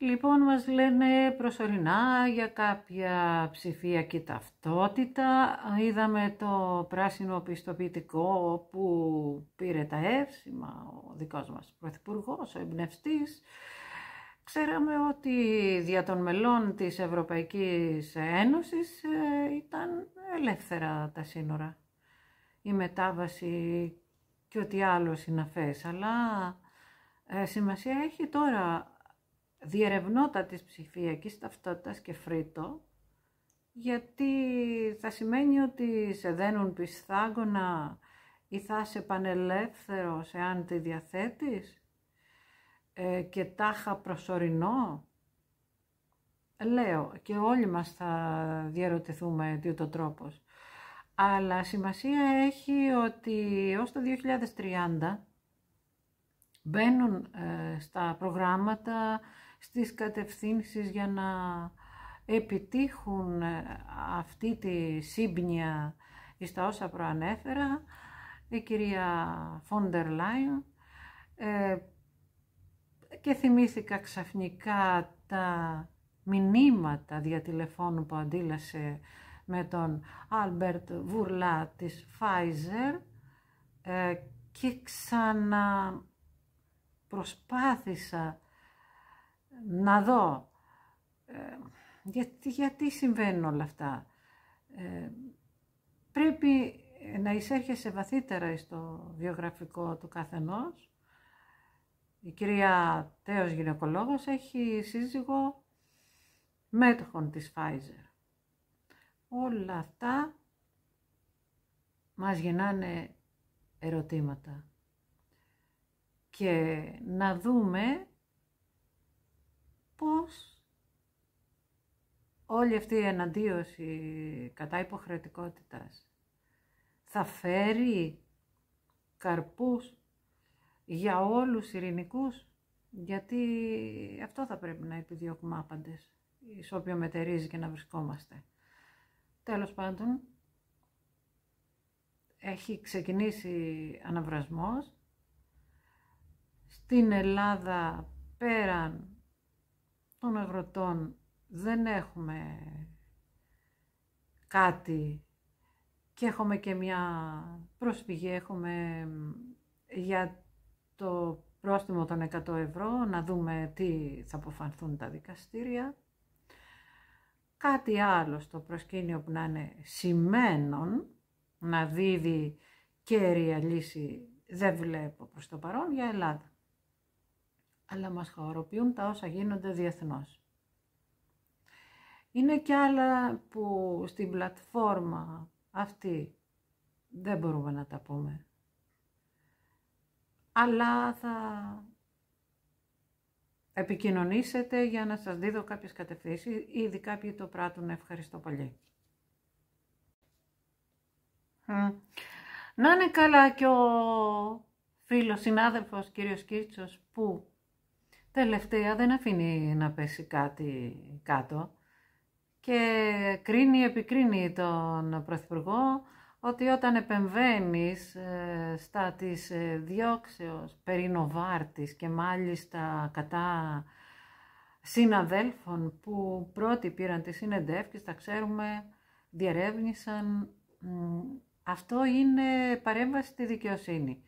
Λοιπόν, μας λένε προσωρινά για κάποια ψηφιακή ταυτότητα. Είδαμε το πράσινο πιστοποιητικό που πήρε τα εύσημα, ο δικός μας πρωθυπουργός, ο εμπνευστής. Ξέραμε ότι δια των μελών της Ευρωπαϊκής Ένωσης ε, ήταν ελεύθερα τα σύνορα. Η μετάβαση και ό,τι άλλο συναφές, αλλά ε, σημασία έχει τώρα διερευνότα της ψηφιακής ταυτότητας και φρύτο, γιατί θα σημαίνει ότι σε δένουν πισθάγωνα ή θα είσαι πανελεύθερος εάν τη διαθέτεις ε, και τάχα προσωρινό. Λέω και όλοι μας θα διαρωτηθούμε τι το τρόπος. Αλλά σημασία έχει ότι ως το 2030 μπαίνουν ε, στα προγράμματα στις κατευθύνσεις για να επιτύχουν ε, αυτή τη σύμπνοια τα όσα προανέφερα, η κυρία Φόντερ Λάιν ε, και θυμήθηκα ξαφνικά τα μηνύματα δια τηλεφώνου που αντίλασε με τον Άλμπερτ Βουρλά της Φάιζερ ε, και προσπάθησα να δω ε, γιατί, γιατί συμβαίνουν όλα αυτά. Ε, πρέπει να εισέρχεσαι βαθύτερα στο βιογραφικό του καθενός. Η κυρία Τέος γυναικολόγος έχει σύζυγο μέτοχον της Pfizer. Όλα αυτά μας γεννάνε ερωτήματα. Και να δούμε πώς όλη αυτή η εναντίωση κατά υποχρεωτικότητας θα φέρει καρπούς για όλους ειρηνικούς, γιατί αυτό θα πρέπει να επιδιώκουμε άπαντες, εις όποιο μετερίζει και να βρισκόμαστε. Τέλος πάντων, έχει ξεκινήσει αναβρασμός. Στην Ελλάδα πέραν των αγροτών δεν έχουμε κάτι και έχουμε και μια προσφυγή, έχουμε για το πρόστιμο των 100 ευρώ, να δούμε τι θα αποφανθούν τα δικαστήρια. Κάτι άλλο στο προσκήνιο που να είναι σημαίνον, να δίδει κέρια λύση, δεν βλέπω προς το παρόν για Ελλάδα αλλά μας χαοροποιούν τα όσα γίνονται διεθνώς. Είναι και άλλα που στην πλατφόρμα αυτή δεν μπορούμε να τα πούμε. Αλλά θα επικοινωνήσετε για να σας δίδω κάποιες κατευθύνσεις, ήδη κάποιοι το πράττουν. Ευχαριστώ πολύ. Να είναι καλά και ο φίλος, συνάδελφος, κύριος Κίρτσος που τελευταία δεν αφήνει να πέσει κάτι κάτω και κρίνει, επικρίνει τον Πρωθυπουργό ότι όταν επεμβαίνεις ε, στα της ε, διώξεως περί Νοβάρτης και μάλιστα κατά συναδέλφων που πρώτοι πήραν τις συνεντεύξεις, τα ξέρουμε, διερεύνησαν, αυτό είναι παρέμβαση στη δικαιοσύνη.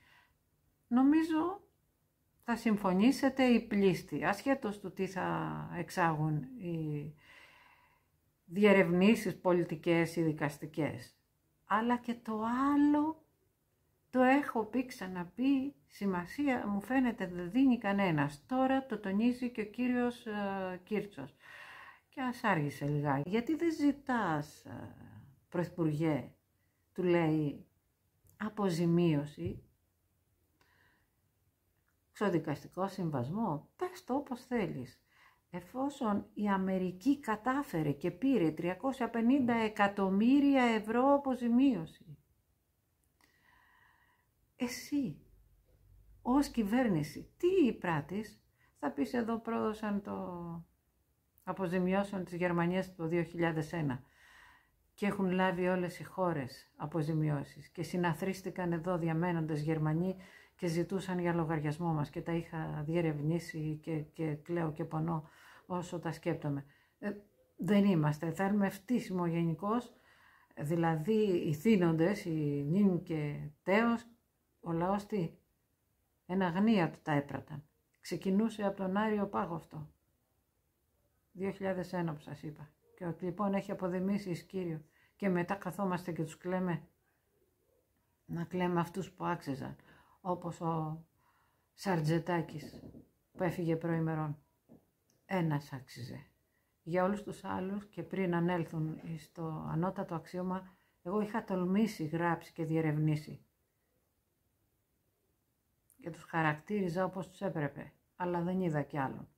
Νομίζω θα συμφωνήσετε οι πλήστοι, ασχέτως του τι θα εξάγουν οι διερευνήσεις πολιτικές ή δικαστικές. Αλλά και το άλλο, το έχω πει ξαναπεί, σημασία μου φαίνεται δεν δίνει κανένας. Τώρα το τονίζει και ο κύριος ε, Και ας άργησε λιγάκι. Γιατί δεν ζητάς, ε, Πρωθυπουργέ, του λέει, αποζημίωση στο δικαστικό συμβασμό, πες το όπως θέλεις. Εφόσον η Αμερική κατάφερε και πήρε 350 εκατομμύρια ευρώ αποζημίωση, εσύ ως κυβέρνηση τι πράτης, θα πεις εδώ πρόδωσαν το αποζημιώσεων της Γερμανίας το 2001 και έχουν λάβει όλες οι χώρες αποζημιώσεις και συναθρίστηκαν εδώ διαμένοντας Γερμανοί και ζητούσαν για λογαριασμό μας και τα είχα διερευνήσει και, και κλαίω και πονώ όσο τα σκέπτομαι. Ε, δεν είμαστε. Θέλουμε φτύσιμο γενικώ, δηλαδή οι θύνοντες, οι νυν και τέος, ο λαός τι, ένα αγνία του τα έπραταν. Ξεκινούσε από τον Άριο Πάγο αυτό. 2001 που σας είπα. Και ότι λοιπόν έχει αποδημήσει εις Κύριο. Και μετά καθόμαστε και τους κλαίμε. Να κλαίμε αυτούς που άξιζαν όπως ο Σαρτζετάκης που έφυγε προημερών. Ένας άξιζε. Για όλους τους άλλους και πριν ανέλθουν στο ανώτατο αξίωμα, εγώ είχα τολμήσει, γράψει και διερευνήσει. Και τους χαρακτήριζα όπως τους έπρεπε, αλλά δεν είδα κι άλλον.